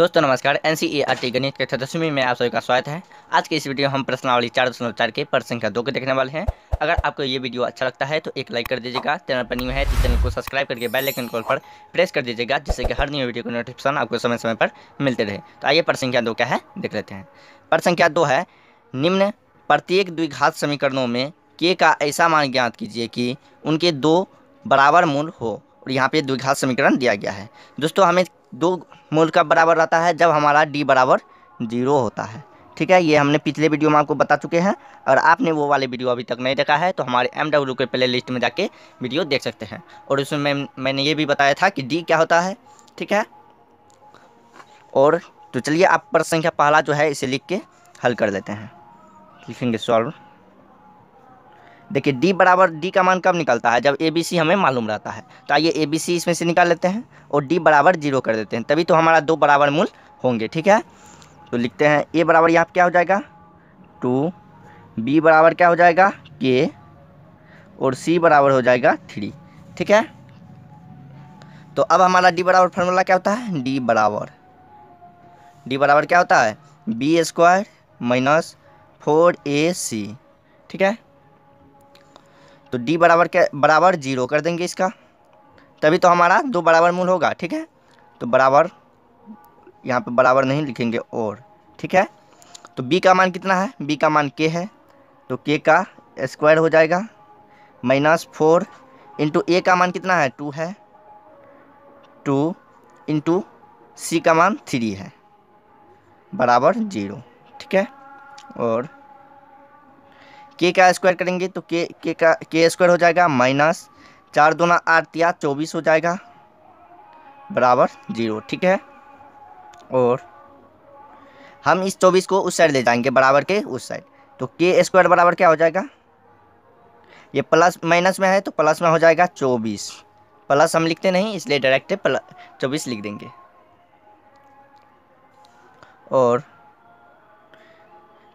दोस्तों नमस्कार N C E R T गणित कक्षा दसवीं में आप सभी का स्वागत है आज की इस वीडियो में हम प्रश्नावली चार दशमलव चार के प्रश्न संख्या दो को देखने वाले हैं अगर आपको ये वीडियो अच्छा लगता है तो एक लाइक कर दीजिएगा चैनल पर न्यू है तो चैनल को सब्सक्राइब करके बेल आइकन कॉल पर प्रेस कर दीजिएगा जिससे कि हर न्यू वीडियो का नोटिफिकेशन आपको समय समय पर मिलते रहे तो आइए प्रश्न संख्या दो क्या है देख लेते हैं प्रश्न संख्या दो है निम्न प्रत्येक द्विघात समीकरणों में के का ऐसा मान ज्ञात कीजिए कि उनके दो बराबर मूल हो और यहाँ पे द्विघात समीकरण दिया गया है दोस्तों हमें दो मूल का बराबर रहता है जब हमारा डी बराबर जीरो होता है ठीक है ये हमने पिछले वीडियो में आपको बता चुके हैं और आपने वो वाले वीडियो अभी तक नहीं देखा है तो हमारे एम डब्ल्यू के प्ले लिस्ट में जाके वीडियो देख सकते हैं और उसमें मैं, मैंने ये भी बताया था कि डी क्या होता है ठीक है और तो चलिए आप प्रश्न संख्या पहला जो है इसे लिख के हल कर लेते हैं लिखेंगे सॉल्व देखिए डी बराबर डी का मान कब निकलता है जब ए बी सी हमें मालूम रहता है तो आइए ए बी सी इसमें से निकाल लेते हैं और डी बराबर जीरो कर देते हैं तभी तो हमारा दो बराबर मूल होंगे ठीक है तो लिखते हैं ए बराबर यहाँ क्या हो जाएगा टू बी बराबर क्या हो जाएगा के और सी बराबर हो जाएगा थ्री ठीक है तो अब हमारा डी बराबर फार्मूला क्या होता है डी बराबर डी बराबर क्या होता है B square minus four A C ठीक है तो डी बराबर के बराबर जीरो कर देंगे इसका तभी तो हमारा दो बराबर मूल होगा ठीक है तो बराबर यहाँ पे बराबर नहीं लिखेंगे और ठीक है तो बी का मान कितना है बी का मान के है तो के का स्क्वायर हो जाएगा माइनस फोर इंटू ए का मान कितना है टू है टू इंटू सी का मान थ्री है बराबर जीरो ठीक है और के का स्क्वायर करेंगे तो के के का के स्क्वायर हो जाएगा माइनस चार दोना आठ या चौबीस हो जाएगा बराबर जीरो ठीक है और हम इस चौबीस को उस साइड ले जाएंगे बराबर के उस साइड तो के स्क्वायर बराबर क्या हो जाएगा ये प्लस माइनस में है तो प्लस में हो जाएगा चौबीस प्लस हम लिखते नहीं इसलिए डायरेक्ट प्लस चौबीस लिख देंगे और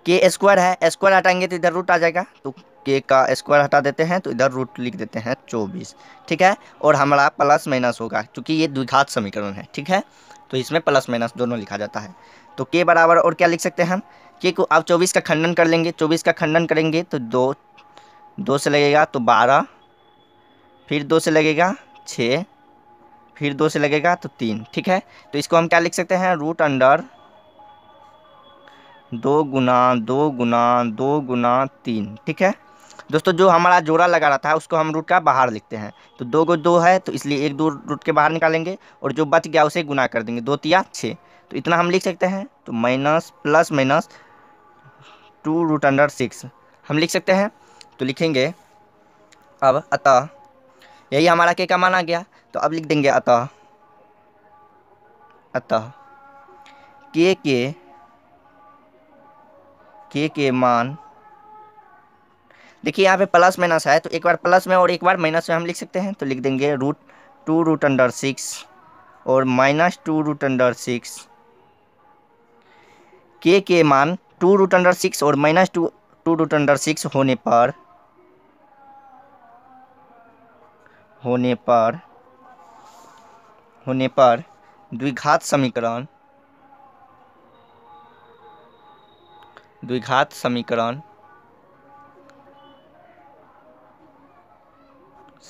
के स्क्वायर है स्क्वायर हटाएंगे तो इधर रूट आ जाएगा तो के का स्क्वायर हटा देते हैं तो इधर रूट लिख देते हैं चौबीस ठीक है और हमारा प्लस माइनस होगा क्योंकि ये द्विघात समीकरण है ठीक है तो इसमें प्लस माइनस दोनों लिखा जाता है तो के बराबर और क्या लिख सकते हैं हम के को आप चौबीस का खंडन कर लेंगे चौबीस का खंडन करेंगे तो दो दो से लगेगा तो बारह फिर दो से लगेगा छः फिर दो से लगेगा तो तीन ठीक है तो इसको हम क्या लिख सकते हैं रूट अंडर दो गुना दो गुना दो गुना तीन ठीक है दोस्तों जो हमारा जोड़ा लगा रहा था उसको हम रूट का बाहर लिखते हैं तो दो को दो है तो इसलिए एक दो रूट के बाहर निकालेंगे और जो बच गया उसे गुना कर देंगे दो तिया छः तो इतना हम लिख सकते हैं तो minus plus minus two root under six हम लिख सकते हैं तो लिखेंगे अब अतः यही हमारा के का मान आ गया तो अब लिख देंगे अतः अतः के के के के मान देखिए यहाँ पे प्लस माइनस है तो एक बार प्लस में और एक बार माइनस में हम लिख सकते हैं तो लिख देंगे root two root under six और minus two root under six के के मान टू रूट अंडर सिक्स और minus two two root under six होने पर होने पर होने पर द्विघात समीकरण द्विघात समीकरण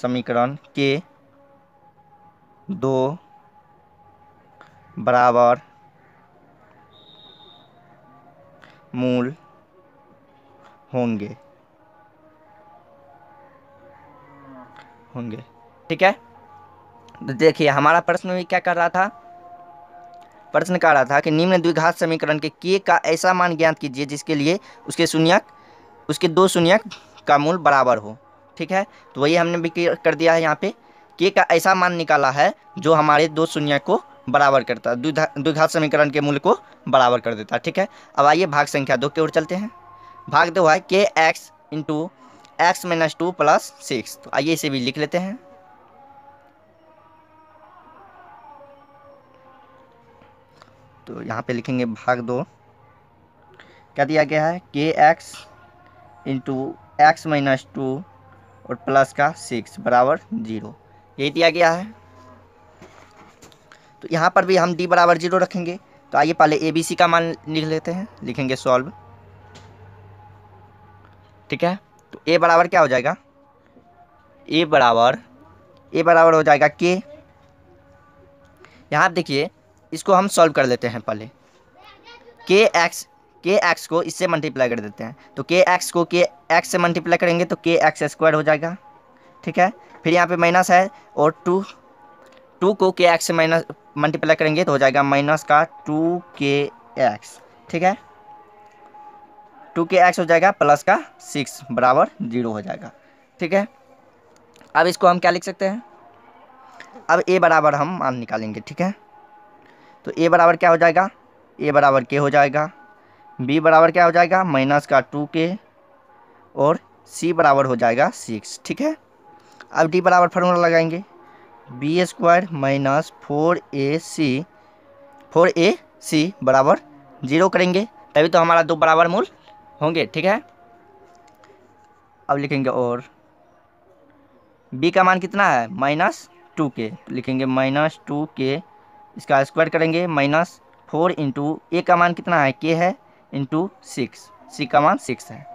समीकरण के दो बराबर मूल होंगे होंगे ठीक है तो देखिए हमारा प्रश्न भी क्या कर रहा था प्रश्न का रहा था कि निम्न द्विघात समीकरण के के का ऐसा मान ज्ञात कीजिए जिसके लिए उसके शून्यक उसके दो शून्यक का मूल बराबर हो ठीक है तो वही हमने भी कर दिया है यहाँ पे के का ऐसा मान निकाला है जो हमारे दो शून्य को बराबर करता है द्विघात समीकरण के मूल को बराबर कर देता है ठीक है अब आइए भाग संख्या दो की ओर चलते हैं भाग दो है K X into X minus two plus six तो आइए इसे भी लिख लेते हैं तो यहाँ पे लिखेंगे भाग दो क्या दिया गया है K X into X minus two और प्लस का सिक्स बराबर जीरो यही दिया गया है तो यहाँ पर भी हम डी बराबर जीरो रखेंगे तो आइए पहले ए बी सी का मान लिख लेते हैं लिखेंगे सॉल्व ठीक है तो ए बराबर क्या हो जाएगा ए बराबर ए बराबर हो जाएगा के यहाँ देखिए इसको हम सॉल्व कर लेते हैं पहले के एक्स के एक्स को इससे मल्टीप्लाई कर देते हैं तो के एक्स को के एक्स से मल्टीप्लाई करेंगे तो के एक्स स्क्वायर हो जाएगा ठीक है फिर यहाँ पे माइनस है और टू टू को के एक्स से माइनस मल्टीप्लाई करेंगे तो हो जाएगा माइनस का टू के एक्स ठीक है टू के एक्स हो जाएगा प्लस का सिक्स बराबर जीरो हो जाएगा ठीक है अब इसको हम क्या लिख सकते हैं अब ए बराबर हम मान निकालेंगे ठीक है तो ए बराबर क्या हो जाएगा ए बराबर के हो जाएगा बी बराबर क्या हो जाएगा माइनस का टू के और सी बराबर हो जाएगा सिक्स ठीक है अब डी बराबर फार्मूला लगाएंगे B square minus four A C four A C बराबर जीरो करेंगे तभी तो हमारा दो बराबर मूल होंगे ठीक है अब लिखेंगे और बी का मान कितना है माइनस टू के लिखेंगे माइनस टू के इसका स्क्वायर करेंगे माइनस फोर इंटू ए का मान कितना है के है इंटू सिक्स सी का मान सिक्स है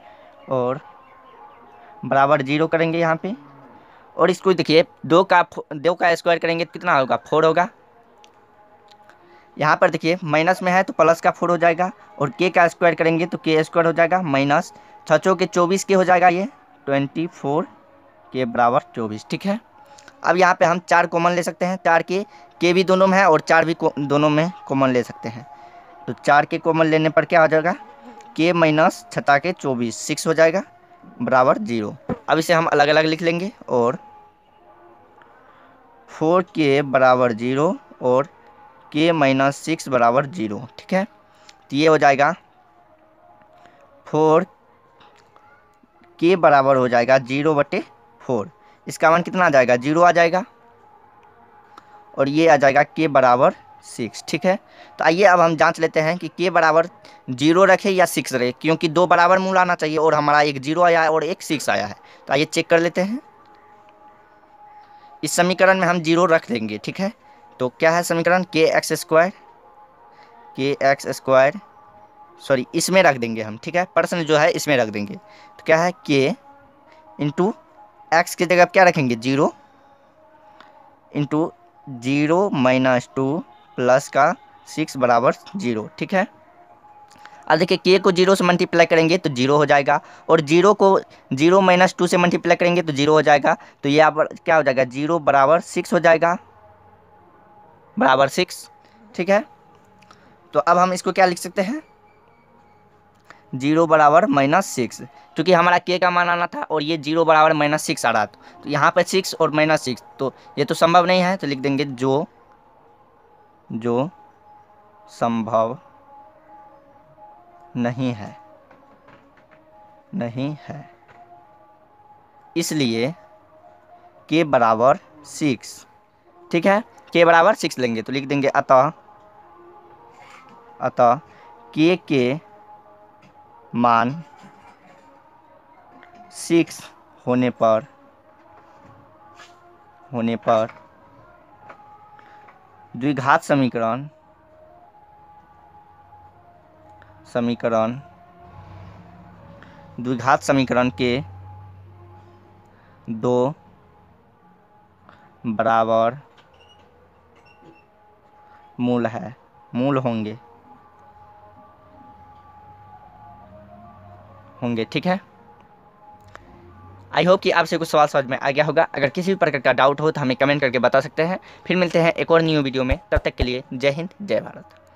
और बराबर जीरो करेंगे यहाँ पे और इसको देखिए दो का दो का स्क्वायर करेंगे तो कितना होगा फोर होगा यहाँ पर देखिए माइनस में है तो प्लस का फोर हो जाएगा और के का स्क्वायर करेंगे तो के स्क्वायर हो जाएगा माइनस छचों के चौबीस के हो जाएगा ये ट्वेंटी फोर के बराबर चौबीस ठीक है अब यहाँ पे हम चार कॉमन ले सकते हैं चार के के भी दोनों में है और चार भी दोनों में कॉमन ले सकते हैं तो चार के कॉमन लेने पर क्या हो जाएगा के माइनस छता के चौबीस सिक्स हो जाएगा बराबर जीरो अब इसे हम अलग अलग लिख लेंगे और फोर के बराबर जीरो और के माइनस सिक्स बराबर जीरो ठीक है तो ये हो जाएगा फोर के बराबर हो जाएगा जीरो बटे फोर इसका मान कितना आ जाएगा जीरो आ जाएगा और ये आ जाएगा के बराबर सिक्स ठीक है तो आइए अब हम जांच लेते हैं कि के बराबर जीरो रखे या सिक्स रहे क्योंकि दो बराबर मूल आना चाहिए और हमारा एक जीरो आया है और एक सिक्स आया है तो आइए चेक कर लेते हैं इस समीकरण में हम जीरो रख देंगे ठीक है तो क्या है समीकरण K X square K X square sorry इसमें रख देंगे हम ठीक है पर्सन जो है इसमें रख देंगे तो क्या है के इंटू एक्स की जगह आप क्या रखेंगे zero into zero minus two plus का सिक्स बराबर जीरो ठीक है अब देखिए के को जीरो से मल्टीप्लाई करेंगे तो जीरो हो जाएगा और जीरो को जीरो माइनस टू से मल्टीप्लाई करेंगे तो जीरो हो जाएगा तो ये आप क्या हो जाएगा जीरो बराबर सिक्स हो जाएगा बराबर सिक्स ठीक है तो अब हम इसको क्या लिख सकते हैं जीरो बराबर माइनस सिक्स क्योंकि हमारा के का मान आना था और ये जीरो बराबर माइनस सिक्स आ रहा था तो यहाँ पर सिक्स और माइनस सिक्स तो ये तो संभव नहीं है तो लिख देंगे जो जो संभव नहीं है नहीं है इसलिए के बराबर सिक्स ठीक है के बराबर सिक्स लेंगे तो लिख देंगे अतः अतः के के मान सिक्स होने पर होने पर द्विघात समीकरण समीकरण द्विघात समीकरण के दो बराबर मूल है मूल होंगे होंगे ठीक है आई होप कि आपसे कुछ सवाल समझ में आ गया होगा अगर किसी भी प्रकार का डाउट हो तो हमें कमेंट करके बता सकते हैं फिर मिलते हैं एक और न्यू वीडियो में तब तक के लिए जय हिंद जय भारत